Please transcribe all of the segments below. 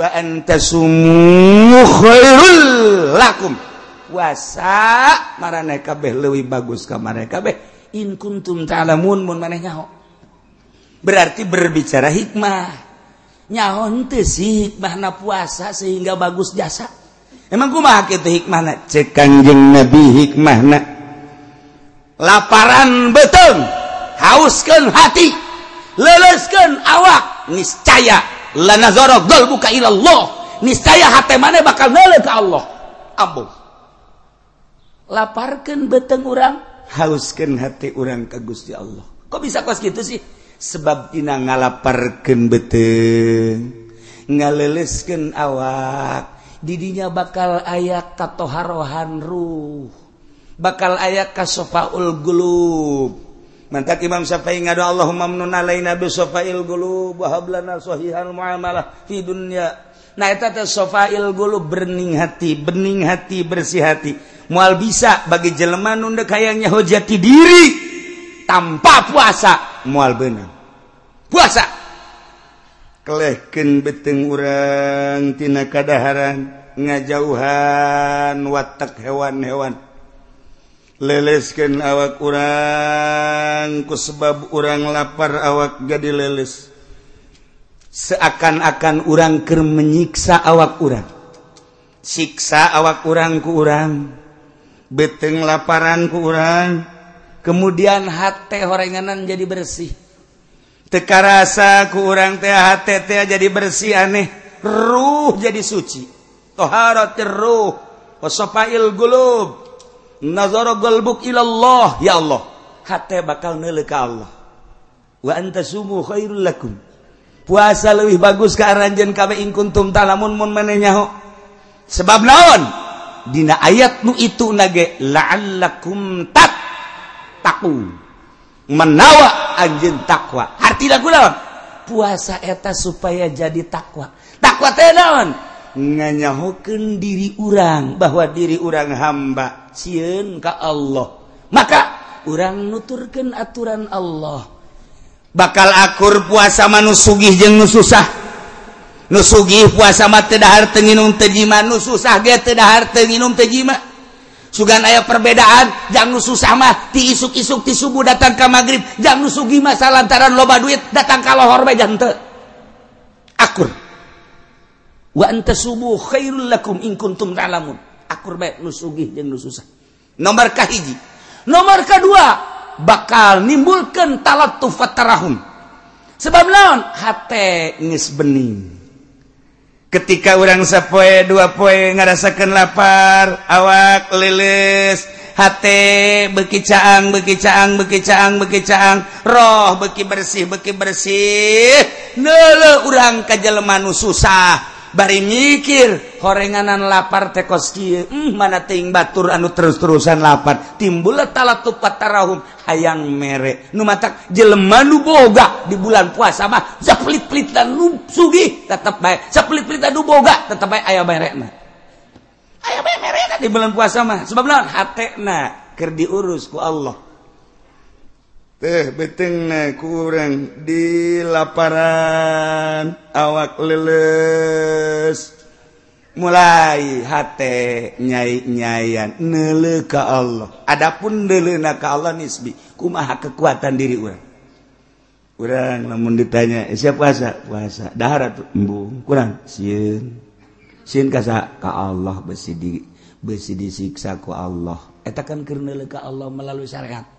entekum puasaekawi bagus kameka berarti berbicara hikmah nyaon tes hikmah na puasa sehingga bagus jasa emangku hikmah ce nabi hikmah laapan betul hausken hati leleskan awak niscaya Allahal Allah laparkan beteng orangranghausken hati orang Gu Allah kok bisa itu sih sebab dina ngalaparkan bete ngaleleskan awak didinya bakal ayat tatoharrohan bakal ayat kas sofaul gulu tak Imams Allah umafa sofa berning hati bening hati bersih hati mual bisa bagi jeleman und kayaknya hojati diri tam puasa mual benang puasaleh beteurantinaada ngajauhan watak hewan-hewan Ken awak orangku sebab orang lapar awak jadi lelis seakan-akan urangker menyiksa awak orang siksa awak orangkurang beteng laparan kurang kemudian H orangan jadi bersih teka rasaku orangt htT jadi bersih aneh ruh jadi suci toharot terruhpa il gu narobukallah ya Allah bakal Allah puasa lebih bagus kearan kami ingkun sebab naondina ayatmu itu na la tak menawa anj takwa arti puasa eteta supaya jadi takwa takwa teh naon nyahukan diri urang bahwa diri urang hambaen ke Allah maka orang nuturkan aturan Allah bakal akur puasa mana Suugih je nu susah nusugih puasada minum tejima nu susah minumji suga aya perbedaan jangan susah mati isuki Sukti subuh datang ke magrib jangan sugi masa lantaran loba duit datang kalau horbajan akur nomor nomor kedua bakalnimulkanatun sebab la be ketika orangrang sappoe dua poie ngarasakan lapar awak lilis H becaang becaang becaang becaang roh beki bersih beki bersih urang kajlemanu susah Bar mikir gorenganan lapar te ko hmm, mana batur anu terus-terusan lapar timbultupatatara rahum ayaang merek Nu mata jele mandu Boga di bulan puas sama zalittan sugi tetap baikga tetap di bulan puas sama sebabna diurusku Allah bete kurang di lapran awak leles mulaihati nyaiknyayan nelle ke Allah Adapun lelena ke Allahnis kumaha kekuatan diri kurang namun ditanya eh, siapaap puasa puasa daratbu kurang Allah besi besi disiksaku Allah Allah melalui syariat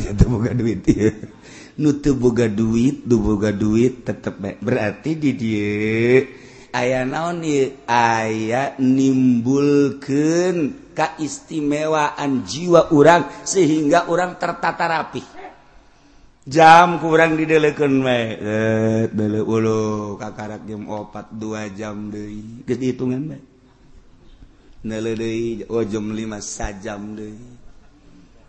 duit nutupga duit duga duit tetep eh, berarti did ayaah naon ayatnimimbulkan Kaistimewaan jiwa orang sehingga orang tertata rapih jam kurang dideleken me obat 2 jam Dewihiungan jam 5 sajam Dei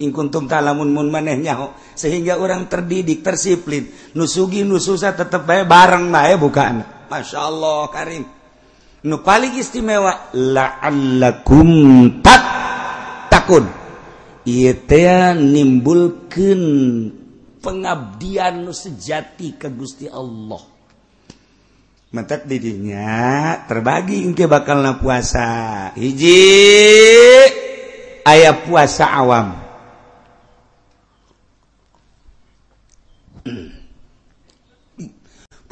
ingkuntum talamun mun maneh nyaho sehingga orang terdidik tersiplin nusugi nususa tetep bae bareng bae ya bukan? masya Allah karim nu paling istimewa la'allakum tat takun iya nimbulkan pengabdian nu sejati ke Gusti Allah mentak didinya terbagi engke bakal puasa hiji aya puasa awam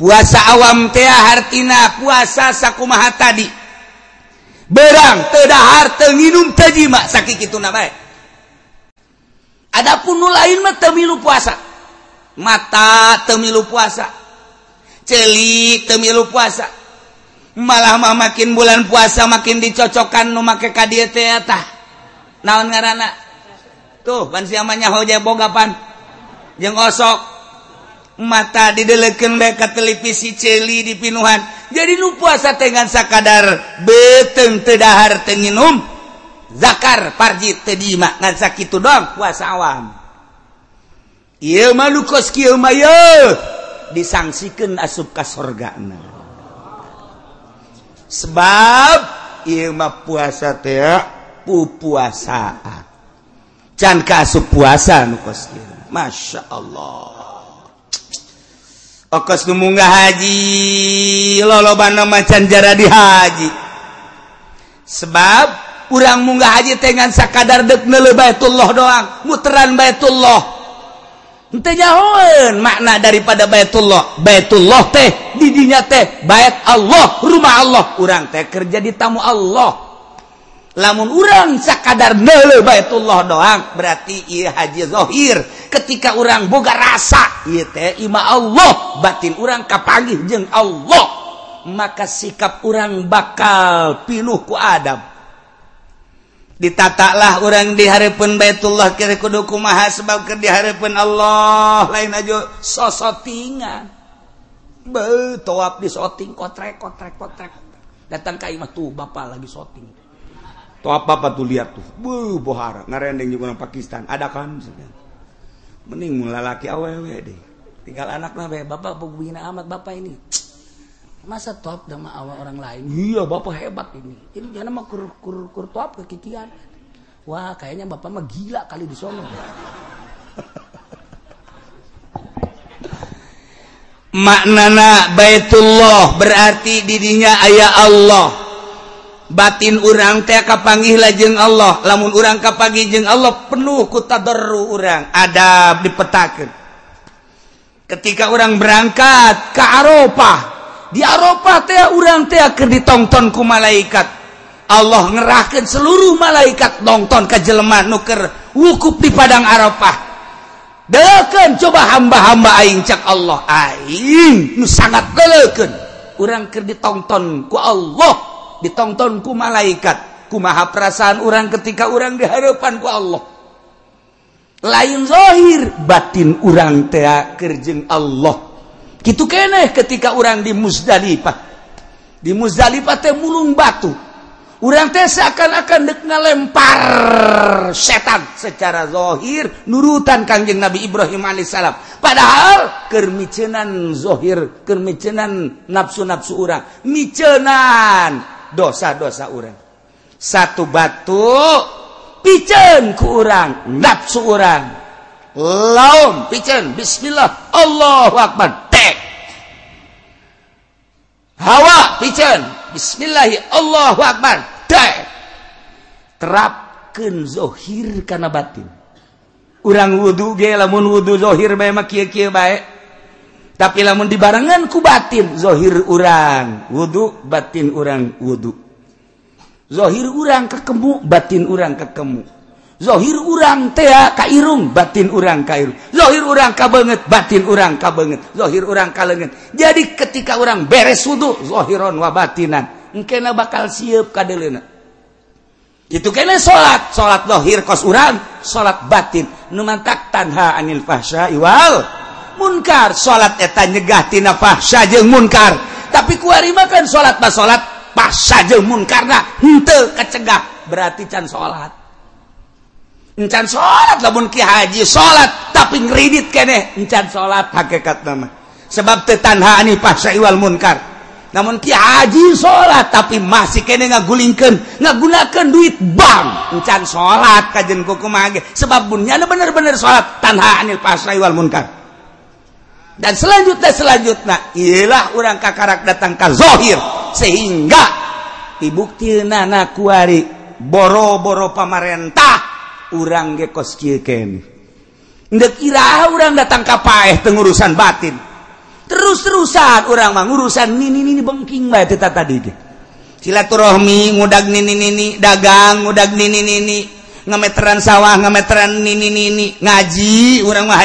puasa awam tea Hartina puasa sakuma tadi barrang tehar minum kejimak sakit Adapun lain temmilu puasa mata temmilu puasa celik temmilu puasa malahma makin bulan puasa makin dicocokkan nomak ka na tuh ban namanya hoja bogapan jegosok mata dideleken mereka televisi celly dipinuhan jadi lu puasasa kadar bete tehar zakarji dong puasawam disangsikan as sebab puasa pu puasa can kas puasa Masya Allah gah haji lo macan di Haji sebab kurang mu nggak haji dengan kadardar Baitullahh doang muterran Baitullah makna daripada Baitullahh Baitullah tehinya teh bayat Allah rumah Allah kurang teh kerja di tamu Allah lamun orangrangkadar Baitullahh doang berarti ia haji dhohir orangga rasama Allah batin ungkap pagi je Allah maka sikap orang bakal pinuhku Adam ditatalah orang di haripun Baititulah kiridukku maha bang di Harpun Allah lain aja sosoting ko datang Bapak lagi soting apa- tuh lihat tuh juga Pakistan ada kamu sudah mending mulalaki awewe deh tinggal anak lah be bapak pembina amat bapak ini masa top sama awal orang lain iya bapak hebat ini ini jangan mah kur kur kur top kekikian wah kayaknya bapak mah gila kali di sana. maknana baitullah berarti didinya ayah Allah batin orang Taka pangi lajeng Allah lamunurangkap pagijeng Allah penuh kuta orang ada dipetakken ketika orang berangkat ke Aropa di Aropa orang di tongtonku malaikat Allah ngerahkan seluruh malaikat tongton ke jelemah nuker wukui padang Arahken coba hamba-hamba aca Allah sangat gel kurang ke ditonngtonku Allah ditontonku malaikat ku maha perasaan orang ketika orang dihaapan gua Allah lain dhohir batin urangtea kerjen Allah gitu keeh ketika orang di muzaliah di muzalipat mulung batu orangteskanakan nekgna lempar setan secara dhohir nurutan Kanjeng Nabi Ibrahim Alaihissalam padahal kermicenan dhohir kermicenan nafsu-nafsu u orang micenan dosa-dosa orang satu batu pican kurang nafsu orang la pi Bismillah Allahuak hawa pi Bismillahi Allahuak teraphir karena batin kurangwuudhu gemun wudhuhir baik pimun dibarennganku batinhir urang wudhu batin urang wudhuhir urang ke kemu batin urang ketemuhir uranga kaung batin urang kairhir urang ka banget batin urang ka bangethir urang kalengen jadi ketika orang beres sudhuhiron wa batinan bakal si kana gitu salat salathir kosrang salat batin numaman taktanha anil fa iwal munkar salat eta tina fahsya jeung munkar tapi kuari makan salat pas salat fahsya munkar munkarna henteu kecegah berarti can salat encan salat lamun ki haji salat tapi ngeridit keneh encan salat hakikat nama sebab tetanha tanhaani fahsya iwal munkar namun ki haji salat tapi masih kene ngagulingkeun ngagunakeun duit bank encan salat kajen kukumaha sebab bunyana bener-bener salat tanhaanil fahsya wal munkar selanjutnya selanjutnya Ilah orang Kak datang kezohir sehingga dibukti Nanakuari boro-boro pamarentah urang gekoskira ah, orang datang kappa urusan batin terus-terus saat orang mengurusan bengking tadi silaturahmi mudah dagang mudah ngemetran sawah ngemetran ngaji orang Maha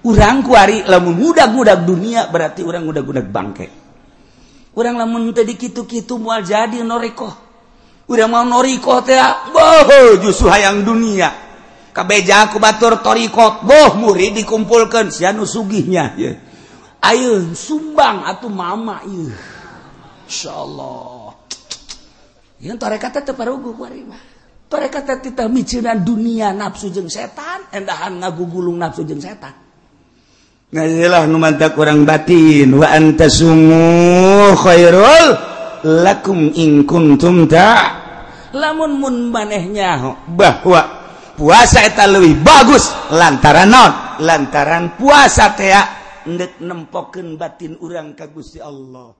kurang kuari lemu muda-gudak dunia berarti orang muda-gunadak bangkek orang dituki mual jadi udah mauang duniakab aku baturtori boh murid dikumpulkan sugihnya Ayo sumbang atau mamaya dunia nafsu jeung setan en ngagu gulung nafsujung setan ilah kurang batin waantakho lakum ingkun lamunmun manehnya bahwa puasa eta luwi bagus lantaran not lantaran puasa tea nempoken batin urang kagusi Allah